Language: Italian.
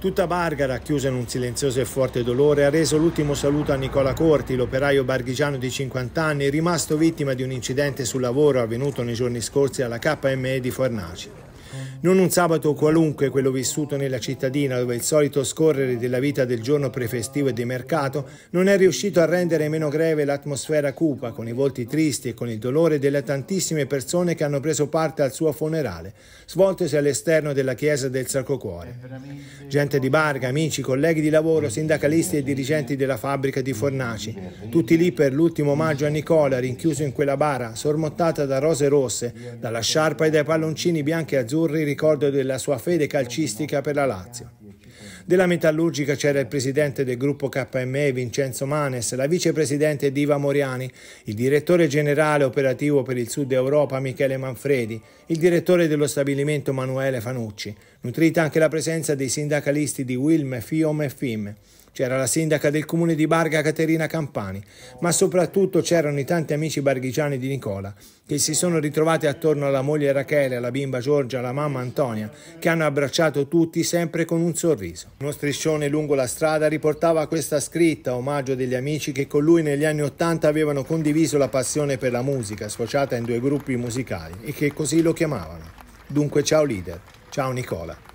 Tutta Bargara, chiusa in un silenzioso e forte dolore, ha reso l'ultimo saluto a Nicola Corti, l'operaio barghigiano di 50 anni, rimasto vittima di un incidente sul lavoro avvenuto nei giorni scorsi alla KME di Fornaci. Non un sabato qualunque, quello vissuto nella cittadina, dove il solito scorrere della vita del giorno prefestivo e di mercato non è riuscito a rendere meno greve l'atmosfera cupa, con i volti tristi e con il dolore delle tantissime persone che hanno preso parte al suo funerale, svoltosi all'esterno della chiesa del Sacro Cuore. Gente di Barga, amici, colleghi di lavoro, sindacalisti e dirigenti della fabbrica di Fornaci, tutti lì per l'ultimo omaggio a Nicola, rinchiuso in quella bara, sormottata da rose rosse, dalla sciarpa e dai palloncini bianchi e azzurri ricordo della sua fede calcistica per la Lazio. Della metallurgica c'era il presidente del gruppo KME Vincenzo Manes, la vicepresidente Diva Moriani, il direttore generale operativo per il Sud Europa Michele Manfredi, il direttore dello stabilimento Manuele Fanucci, nutrita anche la presenza dei sindacalisti di Wilm, Fiom e Fim. C'era la sindaca del comune di Barga Caterina Campani, ma soprattutto c'erano i tanti amici barghigiani di Nicola, che si sono ritrovati attorno alla moglie Rachele, alla bimba Giorgia, alla mamma Antonia, che hanno abbracciato tutti sempre con un sorriso. Uno striscione lungo la strada riportava questa scritta, omaggio degli amici che con lui negli anni Ottanta avevano condiviso la passione per la musica, sfociata in due gruppi musicali, e che così lo chiamavano. Dunque ciao leader, ciao Nicola.